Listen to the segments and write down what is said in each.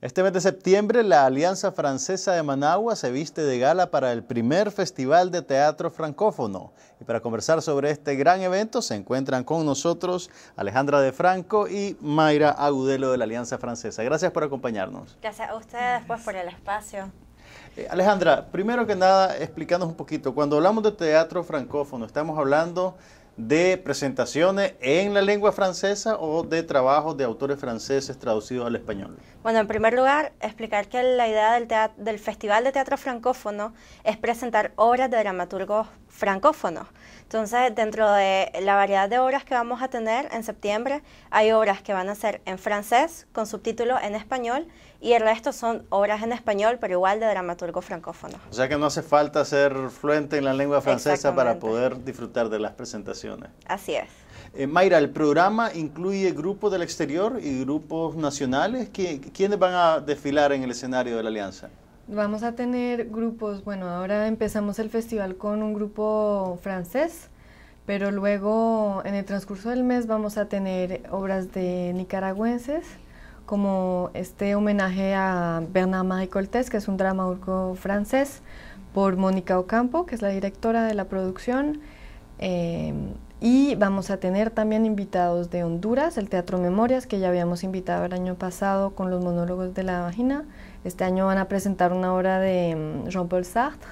Este mes de septiembre, la Alianza Francesa de Managua se viste de gala para el primer Festival de Teatro Francófono. Y para conversar sobre este gran evento se encuentran con nosotros Alejandra de Franco y Mayra Agudelo de la Alianza Francesa. Gracias por acompañarnos. Gracias a ustedes pues, por el espacio. Eh, Alejandra, primero que nada, explícanos un poquito. Cuando hablamos de teatro francófono, estamos hablando de presentaciones en la lengua francesa o de trabajos de autores franceses traducidos al español? Bueno, en primer lugar, explicar que la idea del, del Festival de Teatro Francófono es presentar obras de dramaturgos francófonos. Entonces, dentro de la variedad de obras que vamos a tener en septiembre, hay obras que van a ser en francés, con subtítulos en español, y el resto son obras en español, pero igual de dramaturgo francófono. O sea que no hace falta ser fluente en la lengua francesa para poder disfrutar de las presentaciones. Así es. Eh, Mayra, el programa incluye grupos del exterior y grupos nacionales. ¿Quiénes van a desfilar en el escenario de la Alianza? Vamos a tener grupos, bueno, ahora empezamos el festival con un grupo francés, pero luego en el transcurso del mes vamos a tener obras de nicaragüenses, como este homenaje a Bernard Marie Coltés, que es un urco francés, por Mónica Ocampo, que es la directora de la producción. Eh, y vamos a tener también invitados de Honduras, el Teatro Memorias, que ya habíamos invitado el año pasado con los monólogos de la vagina. Este año van a presentar una obra de mm, Jean-Paul Sartre.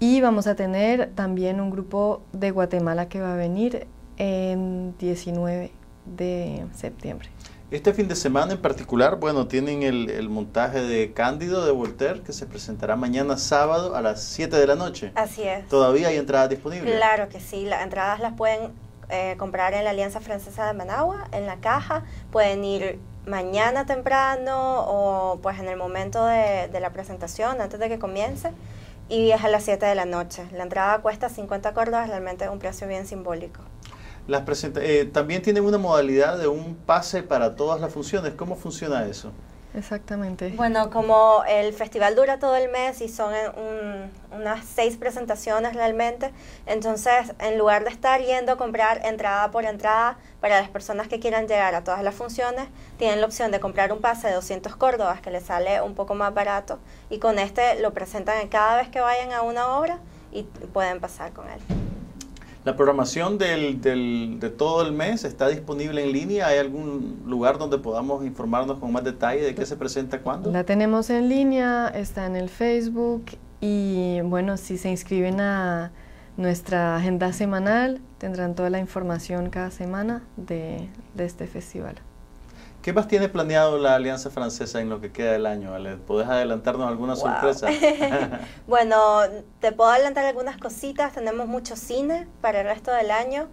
Y vamos a tener también un grupo de Guatemala que va a venir en 19 de septiembre. Este fin de semana en particular, bueno, tienen el, el, montaje de Cándido de Voltaire que se presentará mañana sábado a las 7 de la noche. Así es. ¿Todavía hay entradas disponibles? Claro que sí, las entradas las pueden eh, comprar en la Alianza Francesa de Managua, en la caja, pueden ir mañana temprano o pues en el momento de, la presentación, antes de que comience y es a las 7 de la noche. La entrada cuesta 50 córdobas, realmente es un precio bien simbólico. Eh, también tienen una modalidad de un pase para todas las funciones. ¿Cómo funciona eso? Exactamente. Bueno, como el festival dura todo el mes y son eh, unas seis presentaciones realmente, entonces en lugar de estar yendo a comprar entrada por entrada para las personas que quieran llegar a todas las funciones, tienen la opción de comprar un pase de 200 córdobas que les sale un poco más barato y con este lo presentan cada vez que vayan a una obra y pueden pasar con él. La programación de todo el mes está disponible en línea. ¿Hay algún lugar donde podamos informarnos con más detalle de qué se presenta cuándo? La tenemos en línea, está en el Facebook y bueno, si se inscriben a nuestra agenda semanal, tendrán toda la información cada semana de este festival. ¿Qué más tiene planeado la Alianza Francesa en lo que queda del año? Ale? ¿Podés adelantarnos alguna sorpresa? bueno, te puedo adelantar algunas cositas. Tenemos mucho cine para el resto del año.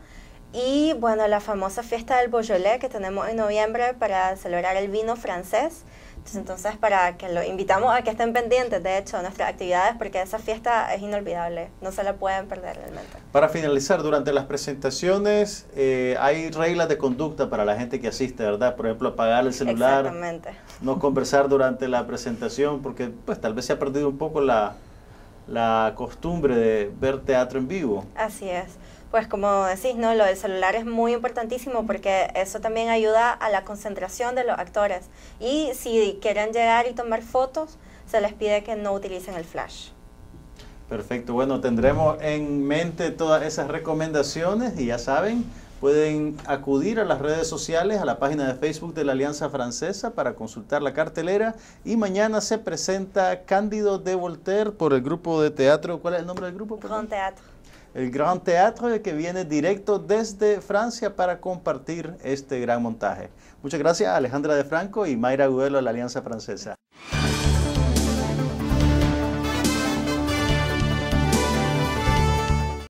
Y bueno, la famosa fiesta del Beaujolais que tenemos en noviembre para celebrar el vino francés. Entonces, entonces para que lo invitamos a que estén pendientes, de hecho, nuestras actividades, porque esa fiesta es inolvidable, no se la pueden perder realmente. Para finalizar, durante las presentaciones eh, hay reglas de conducta para la gente que asiste, ¿verdad? Por ejemplo, apagar el celular, no conversar durante la presentación, porque pues tal vez se ha perdido un poco la costumbre de ver teatro en vivo. Así es pues como decís, ¿no? Lo del celular es muy importantísimo porque eso también ayuda a la concentración de los actores. Y si quieren llegar y tomar fotos, se les pide que no utilicen el flash. Perfecto, bueno, tendremos en mente todas esas recomendaciones y ya saben, pueden acudir a las redes sociales, a la página de Facebook de la Alianza Francesa para consultar la cartelera y mañana se presenta Cándido de Voltaire por el grupo de teatro, ¿cuál es el nombre del grupo? Gran Teatro el Gran Teatro que viene directo desde Francia para compartir este gran montaje. Muchas gracias Alejandra de Franco y Mayra Guelo de la Alianza Francesa.